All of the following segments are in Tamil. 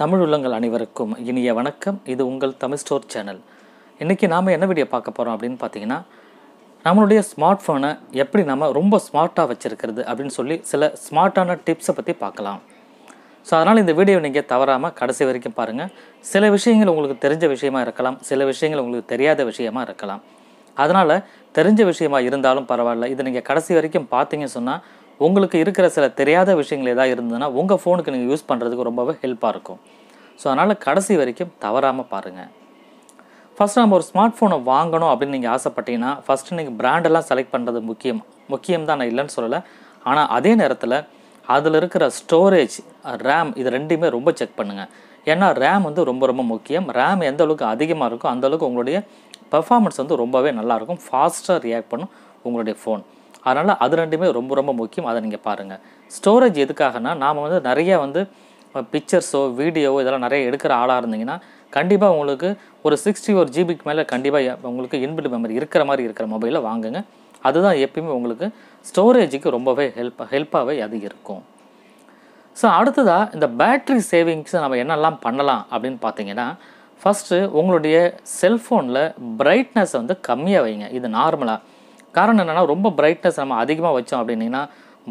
தமிழ் உள்ளங்கள் அனைவருக்கும் இனிய வணக்கம் இது உங்கள் தமிழ் ஸ்டோர் சேனல் இன்றைக்கி நாம் என்ன வீடியோ பார்க்க போகிறோம் அப்படின்னு பார்த்தீங்கன்னா நம்மளுடைய ஸ்மார்ட் ஃபோனை எப்படி நம்ம ரொம்ப ஸ்மார்ட்டாக வச்சுருக்கிறது அப்படின்னு சொல்லி சில ஸ்மார்ட்டான டிப்ஸை பற்றி பார்க்கலாம் ஸோ அதனால் இந்த வீடியோ நீங்கள் தவறாமல் கடைசி வரைக்கும் பாருங்கள் சில விஷயங்கள் உங்களுக்கு தெரிஞ்ச விஷயமா இருக்கலாம் சில விஷயங்கள் உங்களுக்கு தெரியாத விஷயமா இருக்கலாம் அதனால் தெரிஞ்ச விஷயமா இருந்தாலும் பரவாயில்ல இதை நீங்கள் கடைசி வரைக்கும் பார்த்தீங்கன்னு சொன்னால் உங்களுக்கு இருக்கிற சில தெரியாத விஷயங்கள் ஏதாவது இருந்ததுன்னா உங்கள் ஃபோனுக்கு நீங்கள் யூஸ் பண்ணுறதுக்கு ரொம்பவே ஹெல்ப்பாக இருக்கும் ஸோ அதனால் கடைசி வரைக்கும் தவறாமல் பாருங்கள் ஃபஸ்ட் நம்ம ஒரு ஸ்மார்ட் ஃபோனை வாங்கணும் அப்படின்னு நீங்கள் ஆசைப்பட்டீங்கன்னா ஃபஸ்ட்டு நீங்கள் பிராண்டெல்லாம் செலக்ட் பண்ணுறது முக்கியம் முக்கியம் தான் நான் இல்லைன்னு சொல்லலை ஆனால் அதே நேரத்தில் அதில் இருக்கிற ஸ்டோரேஜ் ரேம் இது ரெண்டையுமே ரொம்ப செக் பண்ணுங்கள் ஏன்னா ரேம் வந்து ரொம்ப ரொம்ப முக்கியம் ரேம் எந்த அளவுக்கு அதிகமாக இருக்கோ அந்தளவுக்கு உங்களுடைய பர்ஃபார்மன்ஸ் வந்து ரொம்பவே நல்லாயிருக்கும் ஃபாஸ்ட்டாக ரியாக்ட் பண்ணும் உங்களுடைய ஃபோன் அதனால் அது ரெண்டுமே ரொம்ப ரொம்ப முக்கியம் அதை நீங்கள் பாருங்கள் ஸ்டோரேஜ் எதுக்காகனா நாம் வந்து நிறைய வந்து பிக்சர்ஸோ வீடியோவோ இதெல்லாம் நிறைய எடுக்கிற ஆளாக இருந்தீங்கன்னா கண்டிப்பாக உங்களுக்கு ஒரு சிக்ஸ்டி ஒரு ஜிபிக்கு மேலே கண்டிப்பாக உங்களுக்கு இன்பில்ட் மெமரி இருக்கிற மாதிரி இருக்கிற மொபைலை வாங்குங்க அதுதான் எப்பயுமே உங்களுக்கு ஸ்டோரேஜுக்கு ரொம்பவே ஹெல்ப் ஹெல்ப்பாகவே அது இருக்கும் ஸோ அடுத்ததாக இந்த பேட்ரி சேவிங்ஸ் நம்ம என்னெல்லாம் பண்ணலாம் அப்படின்னு பார்த்தீங்கன்னா ஃபஸ்ட்டு உங்களுடைய செல்ஃபோனில் பிரைட்னஸ் வந்து கம்மியாக வைங்க இது நார்மலாக காரணம் என்னென்னா ரொம்ப பிரைட்னஸ் நம்ம அதிகமாக வச்சோம் அப்படின்னிங்கன்னா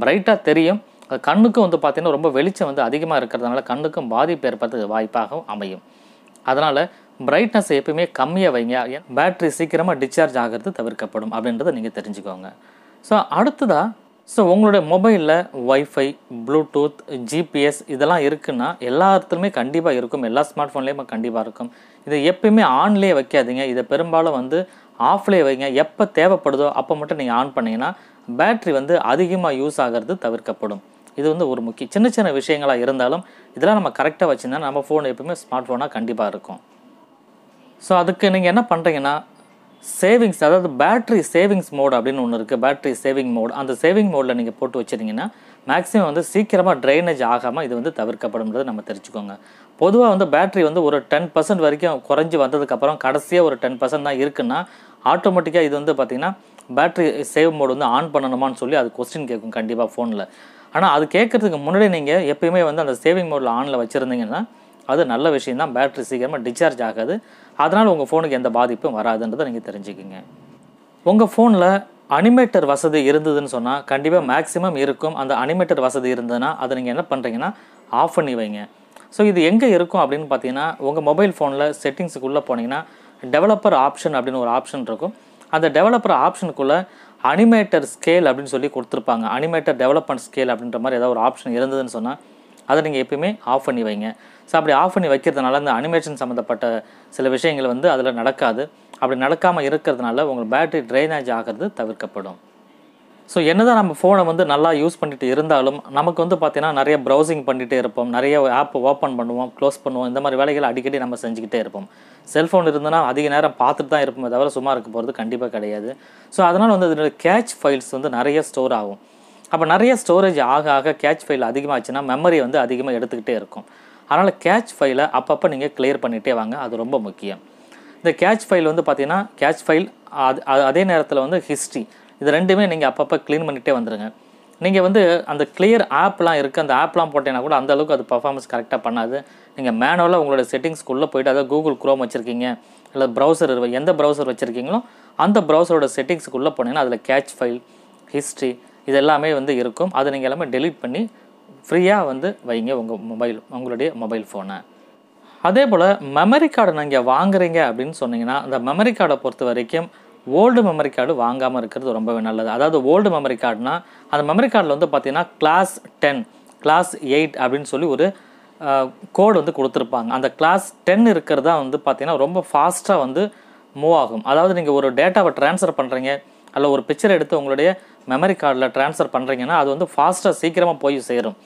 பிரைட்டாக தெரியும் அது கண்ணுக்கும் வந்து பார்த்திங்கன்னா ரொம்ப வெளிச்சம் வந்து அதிகமாக இருக்கிறதுனால கண்ணுக்கும் பாதிப்பு ஏற்படுறது வாய்ப்பாகவும் அமையும் அதனால் பிரைட்னஸ் எப்பயுமே கம்மியாக வைங்க பேட்ரி சீக்கிரமாக டிஸ்சார்ஜ் ஆகிறது தவிர்க்கப்படும் அப்படின்றத நீங்கள் தெரிஞ்சுக்கோங்க ஸோ அடுத்ததாக ஸோ உங்களுடைய மொபைலில் ஒய்ஃபை ப்ளூடூத் ஜிபிஎஸ் இதெல்லாம் இருக்குன்னா எல்லா இடத்துலையுமே கண்டிப்பாக இருக்கும் எல்லா ஸ்மார்ட் ஃபோன்லேயுமே கண்டிப்பாக இருக்கும் இதை எப்பயுமே ஆன்லேயே வைக்காதீங்க இதை பெரும்பாலும் வந்து ஆஃப்லேயே வைங்க எப்போ தேவைப்படுதோ அப்போ மட்டும் நீங்கள் ஆன் பண்ணிங்கன்னா பேட்ரி வந்து அதிகமாக யூஸ் ஆகிறது தவிர்க்கப்படும் இது வந்து ஒரு முக்கிய சின்ன சின்ன விஷயங்களாக இருந்தாலும் இதெல்லாம் நம்ம கரெக்டாக வச்சுருந்தா நம்ம ஃபோன் எப்பவுமே ஸ்மார்ட் ஃபோனாக கண்டிப்பாக இருக்கும் ஸோ அதுக்கு நீங்கள் என்ன பண்ணுறீங்கன்னா சேவிங்ஸ் அதாவது பேட்ரி சேவிங்ஸ் மோட் அப்படின்னு ஒன்று இருக்குது பேட்ரி சேவிங் மோட் அந்த சேவிங் மோடில் நீங்கள் போட்டு வச்சுருந்தீங்கன்னா மேக்ஸிமம் வந்து சீக்கிரமாக ட்ரைனேஜ் ஆகாமல் இது வந்து தவிர்க்கப்படும்ன்றது நம்ம தெரிஞ்சுக்கோங்க பொதுவாக வந்து பேட்ரி வந்து ஒரு டென் பர்சன்ட் வரைக்கும் குறைஞ்சி வந்ததுக்கப்புறம் கடைசியாக ஒரு டென் பர்சன்ட் தான் இருக்குன்னா ஆட்டோமேட்டிக்காக இது வந்து பார்த்திங்கன்னா பேட்ரி சேவ் மோடு வந்து ஆன் பண்ணணுமான்னு சொல்லி அது கொஸ்டின் கேட்கும் கண்டிப்பாக ஃபோனில் ஆனால் அது கேட்குறதுக்கு முன்னாடி நீங்கள் எப்பயுமே வந்து அந்த சேவிங் மோடில் ஆனில் வச்சுருந்தீங்கன்னா அது நல்ல விஷயம் தான் பேட்ரி சீக்கிரமாக டிஸ்சார்ஜ் ஆகாது அதனால் உங்கள் ஃபோனுக்கு எந்த பாதிப்பும் வராதுன்றதை நீங்கள் தெரிஞ்சுக்கிங்க உங்கள் ஃபோனில் அனிமேட்டர் வசதி இருந்ததுன்னு சொன்னால் கண்டிப்பாக மேக்ஸிமம் இருக்கும் அந்த அனிமேட்டர் வசதி இருந்ததுன்னா அதை நீங்கள் என்ன பண்ணுறீங்கன்னா ஆஃப் பண்ணி வைங்க ஸோ இது எங்கே இருக்கும் அப்படின்னு பார்த்தீங்கன்னா உங்கள் மொபைல் ஃபோனில் செட்டிங்ஸுக்குள்ளே போனீங்கன்னா டெவலப்பர் ஆப்ஷன் அப்படின்னு ஒரு ஆப்ஷன் இருக்கும் அந்த டெவலப்பர் ஆப்ஷனுக்குள்ளே அனிமேட்டர் ஸ்கேல் அப்படின்னு சொல்லி கொடுத்துருப்பாங்க அனிமேட்டர் டெவலப்மெண்ட் ஸ்கேல் அப்படின்ற மாதிரி ஏதாவது ஒரு ஆப்ஷன் இருந்ததுன்னு சொன்னால் அதை நீங்கள் எப்பயுமே ஆஃப் பண்ணி வைங்க ஸோ அப்படி ஆஃப் பண்ணி வைக்கிறதுனால அந்த அனிமேஷன் சம்மந்தப்பட்ட சில விஷயங்கள் வந்து அதில் நடக்காது அப்படி நடக்காமல் இருக்கிறதுனால உங்கள் பேட்டரி ட்ரைனேஜ் ஆகிறது தவிர்க்கப்படும் ஸோ என்ன தான் நம்ம ஃபோனை வந்து நல்லா யூஸ் பண்ணிட்டு இருந்தாலும் நமக்கு வந்து பார்த்தீங்கன்னா நிறைய ப்ரௌசிங் பண்ணிகிட்டே இருப்போம் நிறைய ஆப் ஓப்பன் பண்ணுவோம் க்ளோஸ் பண்ணுவோம் இந்த மாதிரி வேலைகள் அடிக்கடி நம்ம செஞ்சுக்கிட்டே இருப்போம் செல்ஃபோன் இருந்ததுன்னா அதிக நேரம் பார்த்துட்டு தான் இருப்போமே தவிர சும்மா இருக்க போகிறது கண்டிப்பாக கிடையாது ஸோ அதனால் வந்து அதனுடைய கேட்ச் ஃபைல்ஸ் வந்து நிறைய ஸ்டோர் ஆகும் அப்போ நிறைய ஸ்டோரேஜ் ஆக ஆக கேட்ச் ஃபைல் அதிகமாகச்சுன்னா மெமரி வந்து அதிகமாக எடுத்துக்கிட்டே இருக்கும் அதனால் கேட்ச் ஃபைலை அப்பப்போ நீங்கள் கிளியர் பண்ணிகிட்டே வாங்க அது ரொம்ப முக்கியம் இந்த கேட்ச் ஃபைல் வந்து பார்த்திங்கன்னா கேட்ச் ஃபைல் அது அதே நேரத்தில் வந்து ஹிஸ்ட்ரி இது ரெண்டுமே நீங்கள் அப்பப்போ க்ளீன் பண்ணிகிட்டே வந்துடுங்க நீங்கள் வந்து அந்த கிளியர் ஆப்லாம் இருக்குது அந்த ஆப்லாம் போட்டீங்கன்னா கூட அந்த அளவுக்கு அது பர்ஃபார்மன்ஸ் கரெக்டாக பண்ணாது நீங்கள் மேனுவலாக உங்களோட செட்டிங்ஸ்க்குள்ளே போய்ட்டு அதாவது கூகுள் க்ரோம் வச்சுருக்கீங்க இல்லை ப்ரௌசர் எந்த ப்ரௌசர் வச்சுருக்கீங்களோ அந்த ப்ரௌசரோட செட்டிங்ஸுக்குள்ளே போனீங்கன்னா அதில் கேட்ச் ஃபைல் ஹிஸ்ட்ரி இது எல்லாமே வந்து இருக்கும் அதை நீங்கள் எல்லாமே டெலிட் பண்ணி ஃப்ரீயாக வந்து வைங்க உங்கள் மொபைல் உங்களுடைய மொபைல் ஃபோனை அதே போல் மெமரி கார்டு நீங்கள் வாங்குறீங்க அப்படின்னு சொன்னீங்கன்னா அந்த மெமரி கார்டை பொறுத்த வரைக்கும் ஓல்டு மெமரி கார்டு வாங்காமல் இருக்கிறது ரொம்பவே நல்லது அதாவது ஓல்டு மெமரி கார்டுனா அந்த மெமரி கார்டில் வந்து பார்த்திங்கன்னா கிளாஸ் டென் கிளாஸ் எயிட் அப்படின்னு சொல்லி ஒரு கோடு வந்து கொடுத்துருப்பாங்க அந்த கிளாஸ் டென் இருக்கிறதா வந்து பார்த்திங்கன்னா ரொம்ப ஃபாஸ்ட்டாக வந்து மூவ் ஆகும் அதாவது நீங்கள் ஒரு டேட்டாவை ட்ரான்ஸ்ஃபர் பண்ணுறீங்க அல்ல ஒரு பிக்சர் எடுத்து உங்களுடைய மெமரி கார்டில் ட்ரான்ஸ்ஃபர் பண்ணுறீங்கன்னா அது வந்து ஃபாஸ்ட்டாக சீக்கிரமாக போய் சேரும்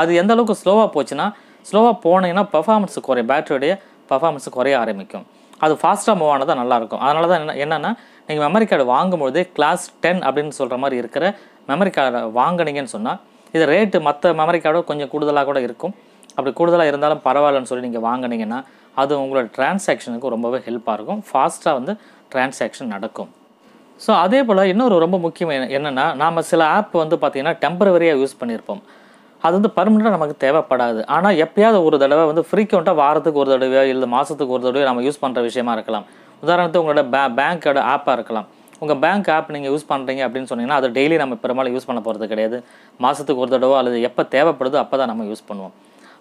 அது எந்த அளவுக்கு ஸ்லோவாக போச்சுன்னா ஸ்லோவாக போனீங்கன்னா பர்ஃபார்மன்ஸ் குறையும் பேட்டரியுடைய பர்ஃபார்மன்ஸ் குறைய ஆரம்பிக்கும் அது ஃபாஸ்ட்டாக மூவ் தான் நல்லாயிருக்கும் அதனால தான் என்ன என்னென்னா நீங்கள் மெமரி கார்டு வாங்கும்பொழுது கிளாஸ் டென் அப்படின்னு சொல்கிற மாதிரி இருக்கிற மெமரி கார்டை வாங்கினீங்கன்னு சொன்னால் இது ரேட்டு மற்ற மெமரி கார்டோட கொஞ்சம் கூடுதலாக கூட இருக்கும் அப்படி கூடுதலாக இருந்தாலும் பரவாயில்லன்னு சொல்லி நீங்கள் வாங்கினீங்கன்னா அது உங்களோட டிரான்சாக்ஷனுக்கு ரொம்பவே ஹெல்ப்பாக இருக்கும் ஃபாஸ்ட்டாக வந்து டிரான்சாக்ஷன் நடக்கும் ஸோ அதே போல் இன்னொரு ரொம்ப முக்கியம் என்னென்னா நாம் சில ஆப் வந்து பார்த்திங்கன்னா டெம்பரவரியாக யூஸ் பண்ணியிருப்போம் அது வந்து பர்மனெண்ட்டாக நமக்கு தேவைப்படாது ஆனால் எப்பயாவது ஒரு தடவை வந்து ஃப்ரீக்வெண்ட்டாக வாரத்துக்கு ஒரு தடவையோ இல்லை மாதத்துக்கு ஒரு தடவையோ நம்ம யூஸ் பண்ணுற விஷயமா இருக்கலாம் உதாரணத்துக்கு உங்களோட பே பேங்க்கோட ஆப்பாக இருக்கலாம் உங்கள் பேங்க் ஆப் நீங்கள் யூஸ் பண்ணுறீங்க அப்படின்னு சொன்னீங்கன்னா அது டெய்லி நம்ம பெரும்பாலும் யூஸ் பண்ண போகிறது கிடையாது மாதத்துக்கு ஒரு தடவை அல்லது எப்போ தேவைப்படுதோ அப்போ தான் நம்ம யூஸ் பண்ணுவோம்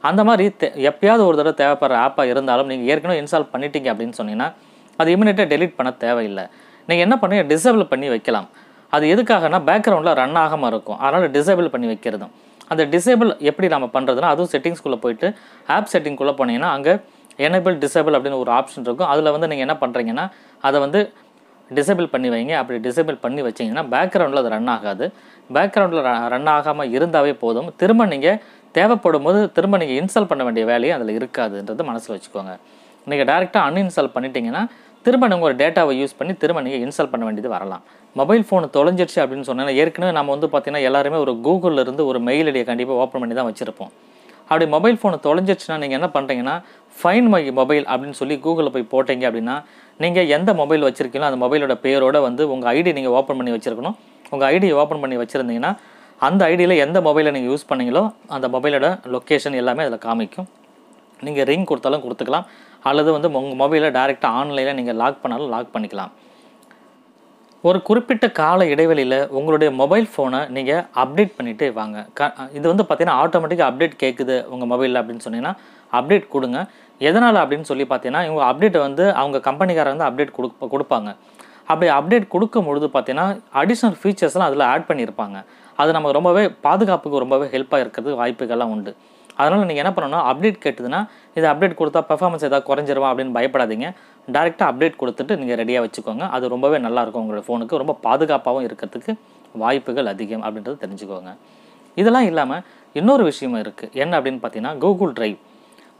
அந்த மாதிரி தே எப்பயாவது ஒரு தடவை தேவைப்படுற ஆப்பாக இருந்தாலும் நீங்கள் ஏற்கனவே இன்ஸ்டால் பண்ணிட்டீங்க அப்படின்னு சொன்னீங்கன்னா அது இமீடியட்டாக டெலிட் பண்ண தேவையில்லை நீங்கள் என்ன பண்ணுங்க டிசேபிள் பண்ணி வைக்கலாம் அது எதுக்காகனா பேக்ரவுண்டில் ரன் ஆகாமல் இருக்கும் அதனால் டிசேபிள் பண்ணி வைக்கிறதும் அந்த டிசேபிள் எப்படி நம்ம பண்ணுறதுனா அதுவும் செட்டிங்ஸ்குள்ளே போயிட்டு ஆப் செட்டிங்குள்ளே போனீங்கன்னா அங்கே எனபிள் டிசேபிள் அப்படின்னு ஒரு ஆப்ஷன் இருக்கும் அதில் வந்து நீங்கள் என்ன பண்ணுறீங்கன்னா அதை வந்து டிசேபிள் பண்ணி வைங்க அப்படி டிசேபிள் பண்ணி வச்சிங்கன்னா பேக்ரவுண்டில் அது ரன் ஆகாது பேக்ரவுண்டில் ரன் ஆகாமல் இருந்தாவே போதும் திரும்ப நீங்கள் தேவைப்படும் போது திரும்ப நீங்கள் இன்ஸ்டால் பண்ண வேண்டிய வேலையும் அதில் இருக்காதுன்றது மனசில் வச்சுக்கோங்க நீங்கள் டேரெக்டாக அன்இன்ஸ்டால் பண்ணிட்டீங்கன்னா திரும்ப நீங்கள் ஒரு டேட்டாவை யூஸ் பண்ணி திரும்ப நீங்கள் இன்ஸ்டால் பண்ண வேண்டியது வரலாம் மொபைல் ஃபோன் தொலைஞ்சிருச்சு அப்படின்னு சொன்னால் ஏற்கனவே நம்ம வந்து பார்த்திங்கன்னா எல்லாருமே ஒரு கூகுளில் இருந்து ஒரு மெயில் ஐடியை கண்டிப்பாக ஓப்பன் பண்ணி தான் வச்சுருப்போம் அப்படி மொபைல் ஃபோனை தொலைஞ்சிச்சுன்னா நீங்கள் என்ன பண்ணுறீங்கன்னா ஃபைன் மை மொபைல் அப்படின்னு சொல்லி கூகுளில் போய் போட்டீங்க அப்படின்னா நீங்கள் எந்த மொபைல் வச்சுருக்கீங்களோ அந்த மொபைலோட பேரோடு வந்து உங்கள் ஐடி நீங்கள் ஓப்பன் பண்ணி வச்சுருக்கணும் உங்கள் ஐடியை ஓப்பன் பண்ணி வச்சுருந்தீங்கன்னா அந்த ஐடியில் எந்த மொபைலை நீங்கள் யூஸ் பண்ணீங்களோ அந்த மொபைலோட லொக்கேஷன் எல்லாமே அதில் காமிக்கும் நீங்கள் ரிங் கொடுத்தாலும் கொடுத்துக்கலாம் அல்லது வந்து உங்கள் மொபைலை டேரெக்டாக ஆன்லைனில் நீங்கள் லாக் பண்ணாலும் லாக் பண்ணிக்கலாம் ஒரு குறிப்பிட்ட கால இடைவெளியில் உங்களுடைய மொபைல் ஃபோனை நீங்கள் அப்டேட் பண்ணிவிட்டு வாங்க க இது வந்து பார்த்திங்கன்னா ஆட்டோமேட்டிக்காக அப்டேட் கேட்குது உங்கள் மொபைலில் அப்படின்னு சொன்னீங்கன்னா அப்டேட் கொடுங்க எதனால் அப்படின்னு சொல்லி பார்த்தீங்கன்னா இவங்க அப்டேட்டை வந்து அவங்க கம்பெனிக்காரர் வந்து அப்டேட் கொடுப்ப கொடுப்பாங்க அப்படி அப்டேட் கொடுக்கும் பொழுது பார்த்தீங்கன்னா அடிஷ்னல் ஃபீச்சர்ஸ்லாம் அதில் ஆட் பண்ணியிருப்பாங்க அது நம்ம ரொம்பவே பாதுகாப்புக்கு ரொம்பவே ஹெல்ப்பாக இருக்கிறது வாய்ப்புகள்லாம் உண்டு அதனால் நீங்கள் என்ன பண்ணணும்னா அப்டேட் கேட்டதுன்னா இது அப்டேட் கொடுத்தா பெர்ஃபார்மன்ஸ் எதாவது குறைஞ்சிருவா அப்படின்னு பயப்படாதீங்க டேரெக்டாக அப்டேட் கொடுத்துட்டு நீங்கள் ரெடியாக வச்சுக்கோங்க அது ரொம்பவே நல்லாயிருக்கும் உங்களோட ஃபோனுக்கு ரொம்ப பாதுகாப்பாகவும் இருக்கிறதுக்கு வாய்ப்புகள் அதிகம் அப்படின்றத தெரிஞ்சுக்கோங்க இதெல்லாம் இல்லாமல் இன்னொரு விஷயம் இருக்குது என்ன அப்படின்னு பார்த்தீங்கன்னா கூகுள் ட்ரைவ்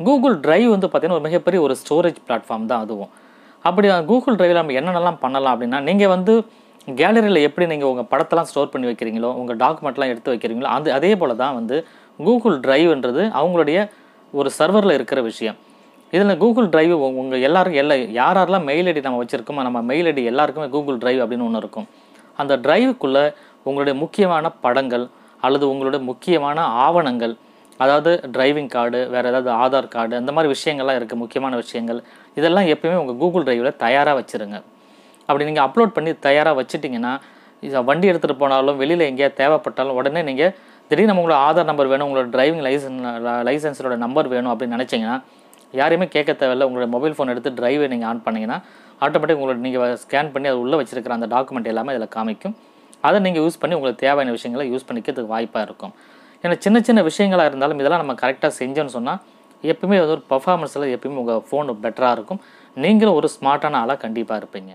கூகுள் ட்ரைவ் வந்து பார்த்திங்கன்னா ஒரு மிகப்பெரிய ஒரு ஸ்டோரேஜ் பிளாட்ஃபார்ம் தான் அதுவும் அப்படி கூகுள் ட்ரைவில் நம்ம என்னென்னலாம் பண்ணலாம் அப்படின்னா நீங்கள் வந்து கேலரியில் எப்படி நீங்கள் உங்கள் படத்தெல்லாம் ஸ்டோர் பண்ணி வைக்கிறீங்களோ உங்கள் டாக்குமெண்ட்லாம் எடுத்து வைக்கிறீங்களோ அது அதே போல் தான் வந்து கூகுள் ட்ரைவ்ன்றது அவங்களுடைய ஒரு சர்வரில் இருக்கிற விஷயம் இதில் கூகுள் ட்ரைவ் உங்கள் எல்லாருக்கும் எல்லா யார் யாரெல்லாம் மெயில் ஐடி நம்ம வச்சுருக்கோமோ நம்ம மெயில் ஐடி எல்லாருக்குமே கூகுள் ட்ரைவ் அப்படின்னு ஒன்று இருக்கும் அந்த ட்ரைவுக்குள்ளே உங்களுடைய முக்கியமான படங்கள் அல்லது உங்களுடைய முக்கியமான ஆவணங்கள் அதாவது டிரைவிங் கார்டு வேறு ஏதாவது ஆதார் கார்டு அந்த மாதிரி விஷயங்கள்லாம் இருக்குது முக்கியமான விஷயங்கள் இதெல்லாம் எப்பயுமே உங்கள் கூகுள் ட்ரைவில் தயாராக வச்சுருங்க அப்படி நீங்கள் அப்லோட் பண்ணி தயாராக வச்சுட்டிங்கன்னா வண்டி எடுத்துகிட்டு போனாலும் வெளியில் எங்கேயா தேவைப்பட்டாலும் உடனே நீங்கள் திடீர்னு நம்ம உங்களோட ஆதார் நம்பர் வேணும் உங்களோட டிரைவிங் லைசன் லைசன்ஸோட நம்பர் வேணும் அப்படின்னு நினச்சிங்கன்னா யாரையுமே கேட்க தேவையில்ல உங்களோட மொபைல் ஃபோன் எடுத்து டிரைவை நீங்கள் ஆன் பண்ணிங்கன்னா ஆட்டோமேட்டிக் உங்களுக்கு நீங்கள் ஸ்கேன் பண்ணி அது உள்ளே வச்சிருக்கிற அந்த டாக்குமெண்ட் எல்லாமே இதில் காமிக்கும் அதை நீங்கள் யூஸ் பண்ணி உங்களுக்கு தேவையான விஷயங்களை யூஸ் பண்ணிக்கிறதுக்கு வாய்ப்பாக இருக்கும் ஏன்னா சின்ன சின்ன விஷயங்களாக இருந்தாலும் இதெல்லாம் நம்ம கரெக்டாக செஞ்சோன்னு சொன்னால் எப்பவுமே அது ஒரு பர்ஃபார்மன்ஸில் எப்பவுமே உங்கள் ஃபோன் பெட்டராக இருக்கும் நீங்களும் ஒரு ஸ்மார்ட்டான ஆளாக கண்டிப்பாக இருப்பீங்க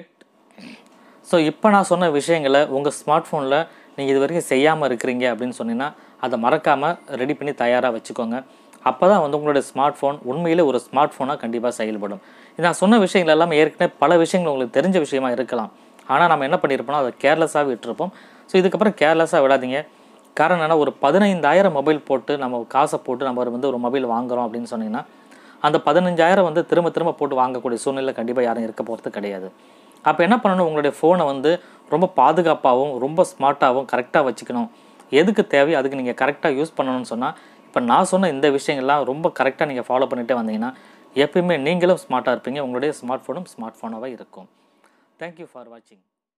எட் ஸோ இப்போ நான் சொன்ன விஷயங்களை உங்கள் ஸ்மார்ட் ஃபோனில் நீங்கள் இது வரைக்கும் செய்யாமல் இருக்கிறீங்க அப்படின்னு சொன்னீங்கன்னா அதை மறக்காமல் ரெடி பண்ணி தயாராக வச்சுக்கோங்க அப்போ தான் வந்து உங்களுடைய ஸ்மார்ட் ஃபோன் உண்மையிலே ஒரு ஸ்மார்ட் ஃபோனாக கண்டிப்பாக செயல்படும் நான் சொன்ன விஷயங்கள் எல்லாமே ஏற்கனவே பல விஷயங்கள் உங்களுக்கு தெரிஞ்ச விஷயமா இருக்கலாம் ஆனால் நம்ம என்ன பண்ணியிருப்போம்னா அதை கேர்லெஸ்ஸாக விட்டுருப்போம் ஸோ இதுக்கப்புறம் கேர்லெஸ்ஸாக விடாதீங்க காரணம் என்ன ஒரு பதினைந்தாயிரம் மொபைல் போட்டு நம்ம காசை போட்டு நம்ம வந்து ஒரு மொபைல் வாங்குகிறோம் அப்படின்னு சொன்னிங்கன்னா அந்த பதினஞ்சாயிரம் வந்து திரும்ப திரும்ப போட்டு வாங்கக்கூடிய சூழ்நிலை கண்டிப்பாக யாரும் இருக்க போகிறது கிடையாது அப்போ என்ன பண்ணணும் உங்களுடைய ஃபோனை வந்து ரொம்ப பாதுகாப்பாகவும் ரொம்ப ஸ்மார்ட்டாகவும் கரெக்டாக வச்சுக்கணும் எதுக்கு தேவையோ அதுக்கு நீங்கள் கரெக்டாக யூஸ் பண்ணணும்னு சொன்னால் இப்போ நான் சொன்ன இந்த விஷயங்கள்லாம் ரொம்ப கரெக்டாக நீங்கள் ஃபாலோ பண்ணிகிட்டே வந்தீங்கன்னா எப்பயுமே நீங்களும் ஸ்மார்ட்டாக இருப்பீங்க உங்களுடைய ஸ்மார்ட் ஃபோனும் ஸ்மார்ட் ஃபோனாகவே இருக்கும் தேங்க்யூ ஃபார் வாட்சிங்